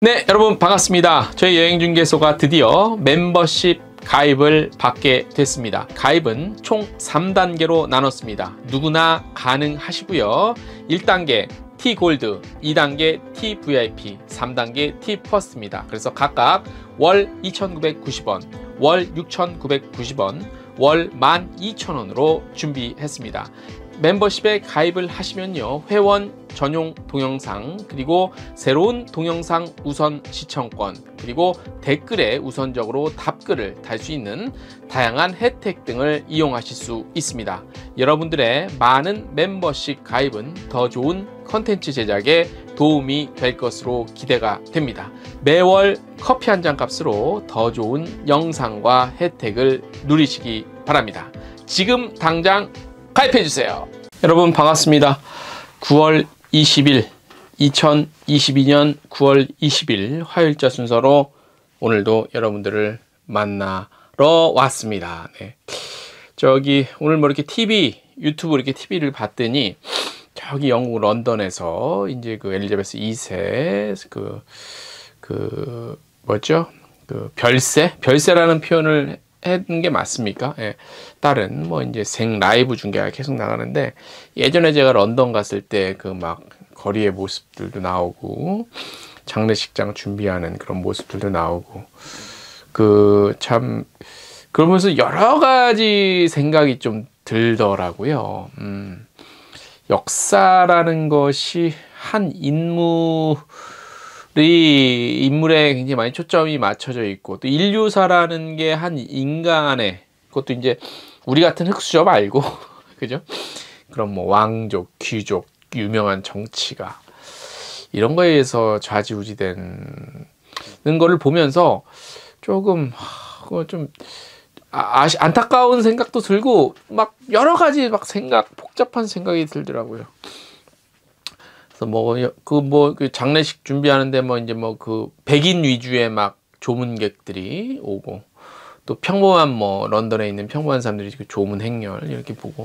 네, 여러분 반갑습니다. 저희 여행중개소가 드디어 멤버십 가입을 받게 됐습니다. 가입은 총 3단계로 나눴습니다. 누구나 가능하시고요. 1단계 T골드, 2단계 TVIP, 3단계 T플러스입니다. 그래서 각각 월 2,990원, 월 6,990원, 월 12,000원으로 준비했습니다. 멤버십에 가입을 하시면요 회원 전용 동영상 그리고 새로운 동영상 우선 시청권 그리고 댓글에 우선적으로 답글을 달 수 있는 다양한 혜택 등을 이용하실 수 있습니다 여러분들의 많은 멤버십 가입은 더 좋은 컨텐츠 제작에 도움이 될 것으로 기대가 됩니다 매월 커피 한 잔 값으로 더 좋은 영상과 혜택을 누리시기 바랍니다 지금 당장 가입해주세요. 여러분 반갑습니다. 9월 20일 2022년 9월 20일 화요일자 순서로 오늘도 여러분들을 만나러 왔습니다. 네. 저기 오늘 뭐 이렇게 TV 유튜브 이렇게 TV를 봤더니 저기 영국 런던에서 이제 그 엘리자베스 2세 그그 그, 그 뭐죠? 그 별세 별세라는 표현을 했는 게 맞습니까? 예. 다른 뭐 이제 생 라이브 중계가 계속 나가는데 예전에 제가 런던 갔을 때 그 막 거리의 모습들도 나오고 장례식장 준비하는 그런 모습들도 나오고 그 참 그러면서 여러 가지 생각이 좀 들더라고요. 음. 역사라는 것이 한 인물 이 인물에 굉장히 많이 초점이 맞춰져 있고 또 인류사라는 게 한 인간의 그것도 이제 우리 같은 흑수저 말고 그죠? 그럼뭐 왕족, 귀족, 유명한 정치가 이런 거에 의해서 좌지우지되는 거를 보면서 조금 그거 좀 아, 아시, 안타까운 생각도 들고 막 여러 가지 막 생각 복잡한 생각이 들더라고요. 그래서 뭐그뭐 그, 뭐, 그 장례식 준비하는데 뭐 이제 뭐 그 백인 위주의 막 조문객들이 오고 또 평범한 뭐 런던에 있는 평범한 사람들이 그 조문 행렬 이렇게 보고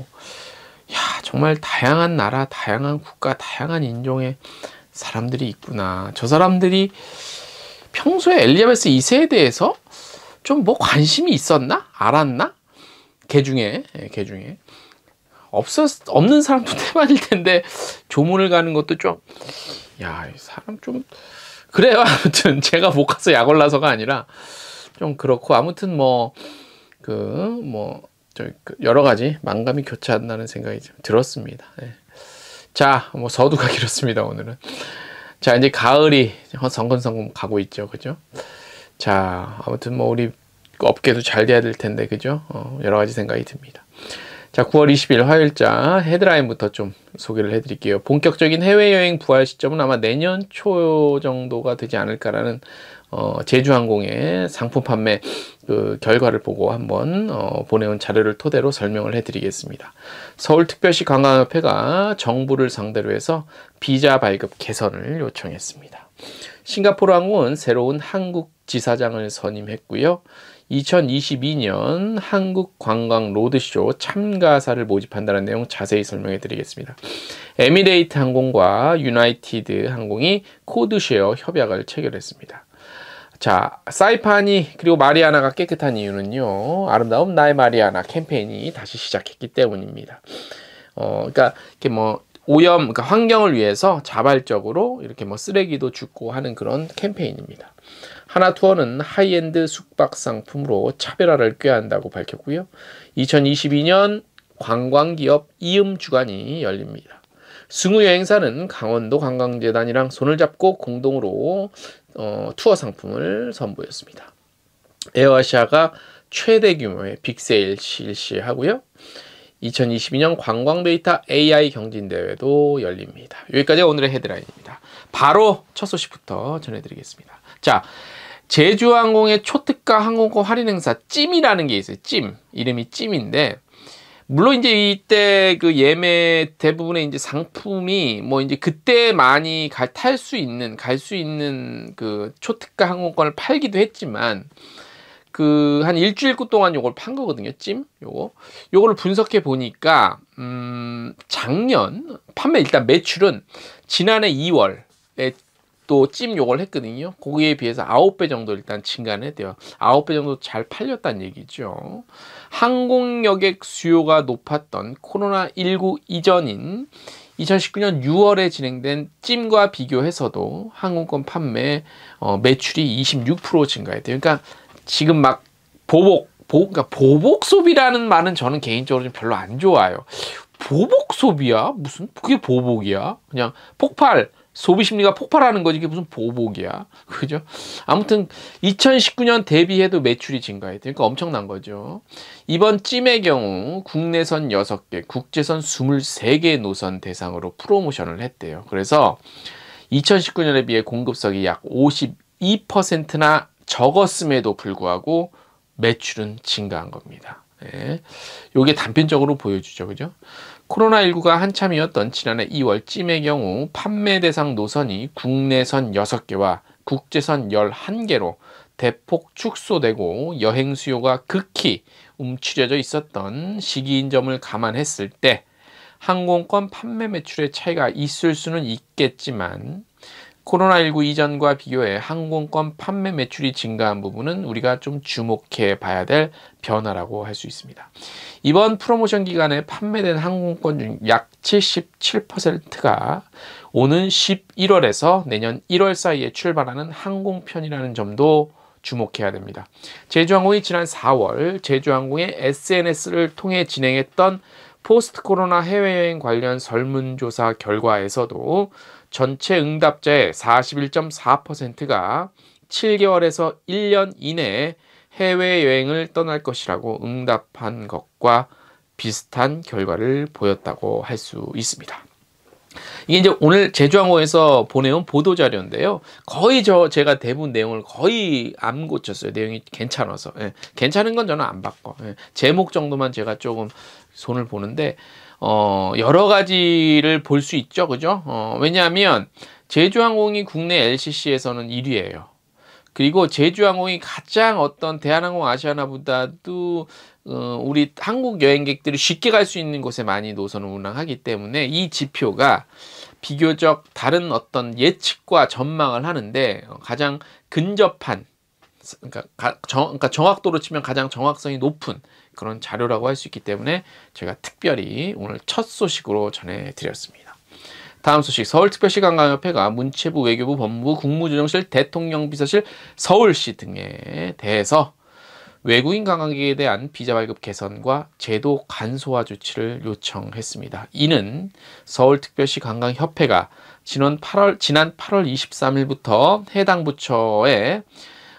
야 정말 다양한 나라, 다양한 국가, 다양한 인종의 사람들이 있구나. 저 사람들이 평소에 엘리자베스 2세에 대해서 좀 뭐 관심이 있었나? 알았나? 개 중에, 예, 개 중에. 없었 없는 사람도 태반일 텐데 조문을 가는 것도 좀야 사람 좀 그래요 아무튼 제가 못 가서 약 올라서가 아니라 좀 그렇고 아무튼 뭐 그뭐 뭐 그 여러 가지 망감이 교차한다는 생각이 좀 들었습니다. 예. 자, 뭐 서두가 길었습니다 오늘은. 자, 이제 가을이 성근성근 가고 있죠, 그죠? 자, 아무튼 뭐 우리 업계도 잘 돼야 될 텐데, 그죠? 어, 여러 가지 생각이 듭니다. 자, 9월 20일 화요일자 헤드라인부터 좀 소개를 해드릴게요. 본격적인 해외여행 부활 시점은 아마 내년 초 정도가 되지 않을까라는 어, 제주항공의 상품 판매 그 결과를 보고 한번 어, 보내온 자료를 토대로 설명을 해드리겠습니다. 서울특별시 관광협회가 정부를 상대로 해서 비자 발급 개선을 요청했습니다. 싱가포르 항공은 새로운 한국 지사장을 선임했고요. 2022년 한국관광 로드쇼 참가사를 모집한다는 내용 자세히 설명해 드리겠습니다. 에미레이트 항공과 유나이티드 항공이 코드쉐어 협약을 체결했습니다. 자, 사이판이 그리고 마리아나가 깨끗한 이유는요. 아름다운 나의 마리아나 캠페인이 다시 시작했기 때문입니다. 어, 그러니까 이렇게 뭐 오염, 그러니까 환경을 위해서 자발적으로 이렇게 뭐 쓰레기도 줍고 하는 그런 캠페인입니다. 하나투어는 하이엔드 숙박 상품으로 차별화를 꾀한다고 밝혔고요. 2022년 관광기업 이음주간이 열립니다. 승우 여행사는 강원도 관광재단이랑 손을 잡고 공동으로 어, 투어 상품을 선보였습니다. 에어아시아가 최대 규모의 빅세일 실시하고요. 2022년 관광 데이터 AI 경진대회도 열립니다. 여기까지 오늘의 헤드라인입니다. 바로 첫 소식부터 전해드리겠습니다. 자, 제주항공의 초특가 항공권 할인 행사 찜이라는 게 있어요. 찜 이름이 찜인데 물론 이제 이때 그 예매 대부분의 이제 상품이 뭐 이제 그때 많이 탈수 있는 갈 수 있는 그 초특가 항공권을 팔기도 했지만 그 한 일주일 동안 요걸 판 거거든요. 찜 요거 요거를 분석해 보니까 음 작년 판매 일단 매출은 지난해 2월 또찜 욕을 했거든요. 거기에 비해서 아홉 배 정도 일단 증가는 했대요. 아홉 배 정도 잘 팔렸다는 얘기죠. 항공 여객 수요가 높았던 코로나19 이전인 2019년 6월에 진행된 찜과 비교해서도 항공권 판매 어, 매출이 26% 증가했대요. 그러니까 지금 막 보복, 보, 그러니까 보복 소비라는 말은 저는 개인적으로 좀 별로 안 좋아요. 보복 소비야? 무슨 그게 보복이야? 그냥 폭발 소비 심리가 폭발하는 거지 이게 무슨 보복이야 그죠 아무튼 2019년 대비해도 매출이 증가해다 그러니까 엄청난 거죠 이번 찜의 경우 국내선 6개 국제선 23개 노선 대상으로 프로모션을 했대요 그래서 2019년에 비해 공급석이 약 52%나 적었음에도 불구하고 매출은 증가한 겁니다 예. 요게 단편적으로 보여주죠. 그죠? 코로나19가 한참이었던 지난해 2월쯤의 경우 판매 대상 노선이 국내선 6개와 국제선 11개로 대폭 축소되고 여행 수요가 극히 움츠려져 있었던 시기인 점을 감안했을 때 항공권 판매 매출의 차이가 있을 수는 있겠지만 코로나19 이전과 비교해 항공권 판매 매출이 증가한 부분은 우리가 좀 주목해 봐야 될 변화라고 할 수 있습니다. 이번 프로모션 기간에 판매된 항공권 중 약 77%가 오는 11월에서 내년 1월 사이에 출발하는 항공편이라는 점도 주목해야 됩니다. 제주항공이 지난 4월 제주항공의 SNS를 통해 진행했던 포스트 코로나 해외여행 관련 설문조사 결과에서도 전체 응답자의 41.4%가 7개월에서 1년 이내에 해외여행을 떠날 것이라고 응답한 것과 비슷한 결과를 보였다고 할 수 있습니다. 이게 이제 오늘 제주항공에서 보내온 보도자료인데요. 거의 저, 제가 대부분 내용을 거의 안 고쳤어요. 내용이 괜찮아서. 예. 괜찮은 건 저는 안 바꿔. 예. 제목 정도만 제가 조금 손을 보는데, 어, 여러 가지를 볼 수 있죠. 그죠? 어, 왜냐하면 제주항공이 국내 LCC에서는 1위예요. 그리고 제주항공이 가장 어떤 대한항공 아시아나보다도 어, 우리 한국 여행객들이 쉽게 갈 수 있는 곳에 많이 노선을 운항하기 때문에 이 지표가 비교적 다른 어떤 예측과 전망을 하는데 어, 가장 근접한 그러니까, 가, 정, 그러니까 정확도로 치면 가장 정확성이 높은 그런 자료라고 할 수 있기 때문에 제가 특별히 오늘 첫 소식으로 전해드렸습니다. 다음 소식 서울특별시 관광협회가 문체부 외교부 법무부 국무조정실 대통령 비서실 서울시 등에 대해서 외국인 관광객에 대한 비자 발급 개선과 제도 간소화 조치를 요청했습니다. 이는 서울특별시 관광협회가 지난 8월, 지난 8월 23일부터 해당 부처에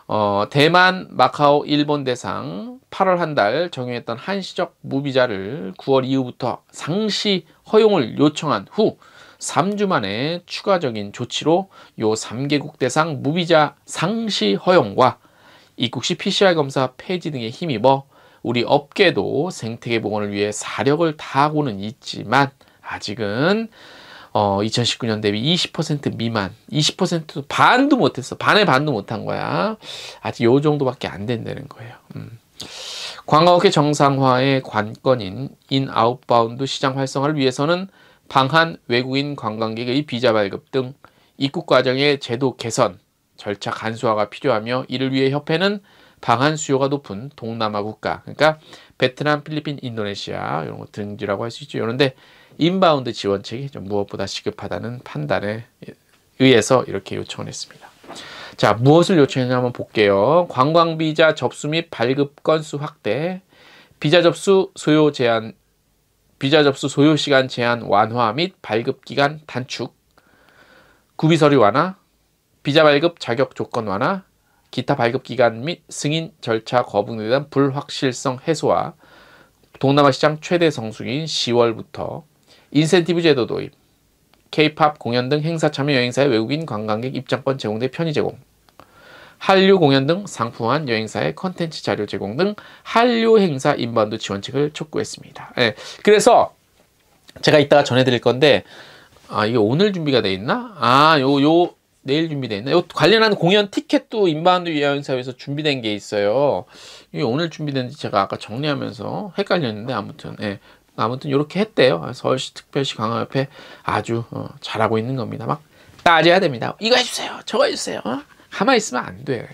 어, 대만, 마카오, 일본 대상 8월 한 달정용했던 한시적 무비자를 9월 이후부터 상시 허용을 요청한 후 3주 만에 추가적인 조치로 요 3개국 대상 무비자 상시 허용과 입국 시 PCR 검사 폐지 등에 힘입어 우리 업계도 생태계 복원을 위해 사력을 다하고는 있지만 아직은 어, 2019년 대비 20% 미만, 20%도 반도 못했어. 반의 반도 못한 거야. 아직 요 정도밖에 안 된다는 거예요. 음. 관광업계 정상화의 관건인 인아웃바운드 시장 활성화를 위해서는 방한 외국인 관광객의 비자 발급 등 입국 과정의 제도 개선, 절차 간소화가 필요하며 이를 위해 협회는 방한 수요가 높은 동남아 국가, 그러니까 베트남, 필리핀, 인도네시아 이런 거 등지라고 할 수 있죠. 그런데 인바운드 지원책이 좀 무엇보다 시급하다는 판단에 의해서 이렇게 요청 했습니다. 자, 무엇을 요청했냐 한 볼게요. 관광비자 접수 및 발급 건수 확대, 비자 접수 소요 제한, 비자 접수 소요 시간 제한 완화 및 발급 기간 단축, 구비 서류 완화, 비자 발급 자격 조건 완화, 기타 발급 기간 및 승인 절차 거부에 대한 불확실성 해소와 동남아 시장 최대 성수인 10월부터 인센티브 제도 도입, K-팝 공연 등 행사 참여 여행사의 외국인 관광객 입장권 제공 및 편의 제공, 한류 공연 등 상품한 화 여행사의 컨텐츠 자료 제공 등 한류 행사 인반도 지원책을 촉구했습니다. 예, 그래서 제가 이따가 전해드릴 건데 아 이게 오늘 준비가 돼 있나? 아 요 요 내일 준비돼 있나? 요 관련한 공연 티켓도 인바운드 여행사에서 준비된 게 있어요. 이게 오늘 준비된지 제가 아까 정리하면서 헷갈렸는데 아무튼 예, 아무튼 이렇게 했대요. 서울시 특별시 강화협회 아주 어, 잘하고 있는 겁니다. 막 따져야 됩니다. 이거 해주세요. 저거 해주세요. 어? 가만히 있으면 안 돼.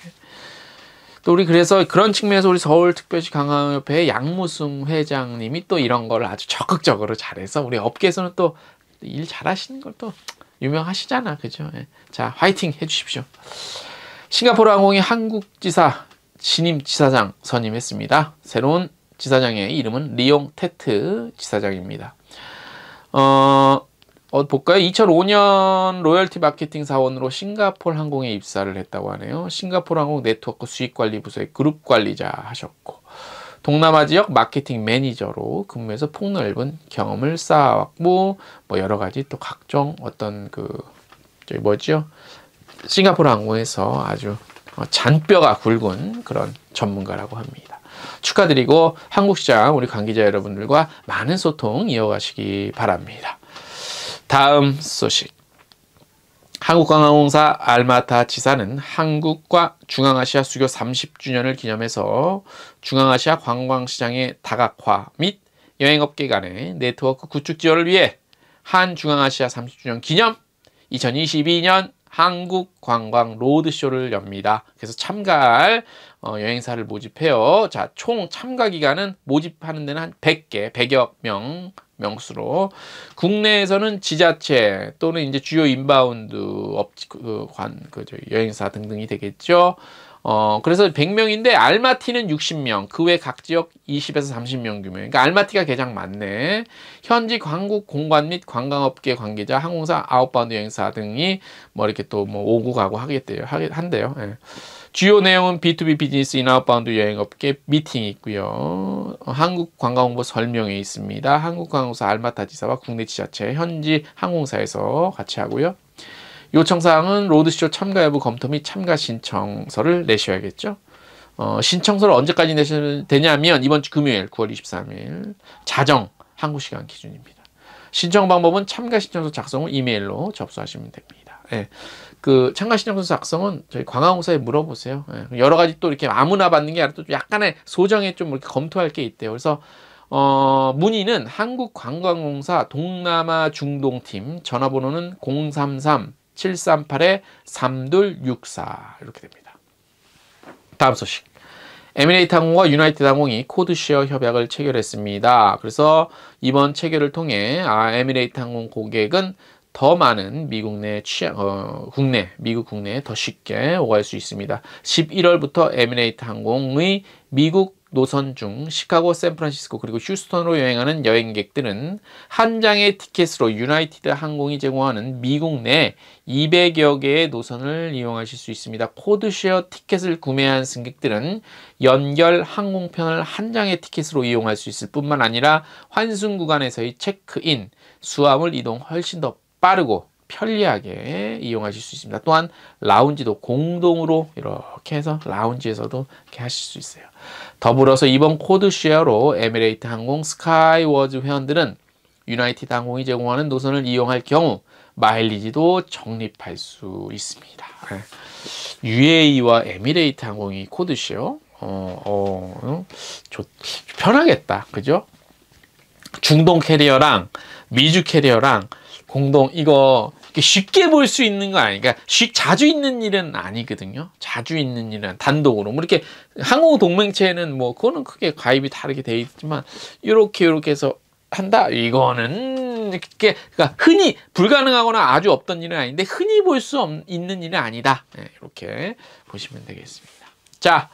또 우리 그래서 그런 측면에서 우리 서울특별시 강화협회 양무승 회장님이 또 이런 걸 아주 적극적으로 잘해서 우리 업계에서는 또 일 잘하시는 걸 또 유명하시잖아. 그죠? 예. 자, 화이팅 해주십시오. 싱가포르 항공이 한국지사 신임 지사장 선임했습니다. 새로운 지사장의 이름은 리옹 테트 지사장입니다. 어, 어, 볼까요? 2005년 로열티 마케팅 사원으로 싱가폴 항공에 입사를 했다고 하네요. 싱가폴 항공 네트워크 수익관리부서의 그룹 관리자 하셨고 동남아 지역 마케팅 매니저로 근무해서 폭넓은 경험을 쌓아왔고 뭐 여러 가지 또 각종 어떤 그 저기 뭐지 싱가폴 항공에서 아주 어, 잔뼈가 굵은 그런 전문가라고 합니다. 축하드리고 한국 시장 우리 관계자 여러분들과 많은 소통 이어가시기 바랍니다. 다음 소식. 한국관광공사 알마타 지사는 한국과 중앙아시아 수교 30주년을 기념해서 중앙아시아 관광시장의 다각화 및 여행업계 간의 네트워크 구축 지원을 위해 한중앙아시아 30주년 기념 2022년 한국관광 로드쇼를 엽니다. 그래서 참가할 어, 여행사를 모집해요. 자, 총 참가 기간은 모집하는 데는 한 100개, 100여 명 명수로 국내에서는 지자체 또는 이제 주요 인바운드 업관 그, 그 저 여행사 등등이 되겠죠. 어, 그래서 100명인데 알마티는 60명, 그 외 각 지역 20에서 30명 규모. 그러니까 알마티가 가장 많네. 현지 광국 공관 및 관광업계 관계자, 항공사, 아웃바운드 여행사 등이 뭐 이렇게 또 뭐 오고 가고 하겠대요. 하 한대요. 예. 주요 내용은 B2B 비즈니스 인아웃바운드 여행업계 미팅이 있고요. 어, 한국 관광홍보 설명회 있습니다. 한국항공사 알마타 지사와 국내 지자체 현지 항공사에서 같이 하고요. 요청사항은 로드쇼 참가 여부 검토 및 참가 신청서를 내셔야겠죠. 어, 신청서를 언제까지 내셔야 되냐면 이번 주 금요일 9월 23일 자정 한국 시간 기준입니다. 신청 방법은 참가 신청서 작성을 이메일로 접수하시면 됩니다. 예. 그 참가 신청서 작성은 저희 광화공사에 물어보세요. 예. 여러 가지 또 이렇게 아무나 받는 게 아니라 또 약간의 소정에 좀 이렇게 검토할 게 있대요. 그래서 어, 문의는 한국관광공사 동남아 중동팀 전화번호는 033 738에 3264 이렇게 됩니다. 다음 소식. 에미레이트 항공과 유나이티드 항공이 코드쉐어 협약을 체결했습니다. 그래서 이번 체결을 통해 아, 에미레이트 항공 고객은 더 많은 미국 내 취향, 어, 국내, 미국 국내에 더 쉽게 오갈 수 있습니다. 11월부터 에미레이트 항공의 미국 노선 중 시카고, 샌프란시스코 그리고 휴스턴으로 여행하는 여행객들은 한 장의 티켓으로 유나이티드 항공이 제공하는 미국 내 200여 개의 노선을 이용하실 수 있습니다. 코드쉐어 티켓을 구매한 승객들은 연결 항공편을 한 장의 티켓으로 이용할 수 있을 뿐만 아니라 환승 구간에서의 체크인, 수화물 이동 훨씬 더 빠르고 편리하게 이용하실 수 있습니다. 또한 라운지도 공동으로 이렇게 해서 라운지에서도 이렇게 하실 수 있어요. 더불어서 이번 코드 쉐어로 에미레이트 항공 스카이워즈 회원들은 유나이티드 항공이 제공하는 노선을 이용할 경우 마일리지도 적립할 수 있습니다. UAE와 네. 에미레이트 항공이 코드 쉐어 어, 어, 좋, 편하겠다. 그죠? 중동 캐리어랑 미주 캐리어랑 공동 이거 쉽게 볼 수 있는 건 아니니까 그러니까 쉽 자주 있는 일은 아니거든요. 자주 있는 일은 단독으로 뭐 이렇게 항공 동맹체는 뭐 그거는 크게 가입이 다르게 돼 있지만 이렇게 이렇게 해서 한다 이거는 이렇게 그러니까 흔히 불가능하거나 아주 없던 일은 아닌데 흔히 볼 수 있는 일은 아니다. 네, 이렇게 보시면 되겠습니다. 자.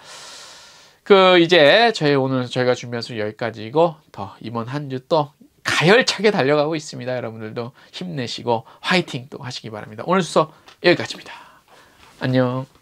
그 이제 저희 오늘 저희가 준비한 수여기까지 이거 더 이번 한주또 가열차게 달려가고 있습니다. 여러분들도 힘내시고 화이팅 또 하시기 바랍니다. 오늘 수업 여기까지입니다. 안녕.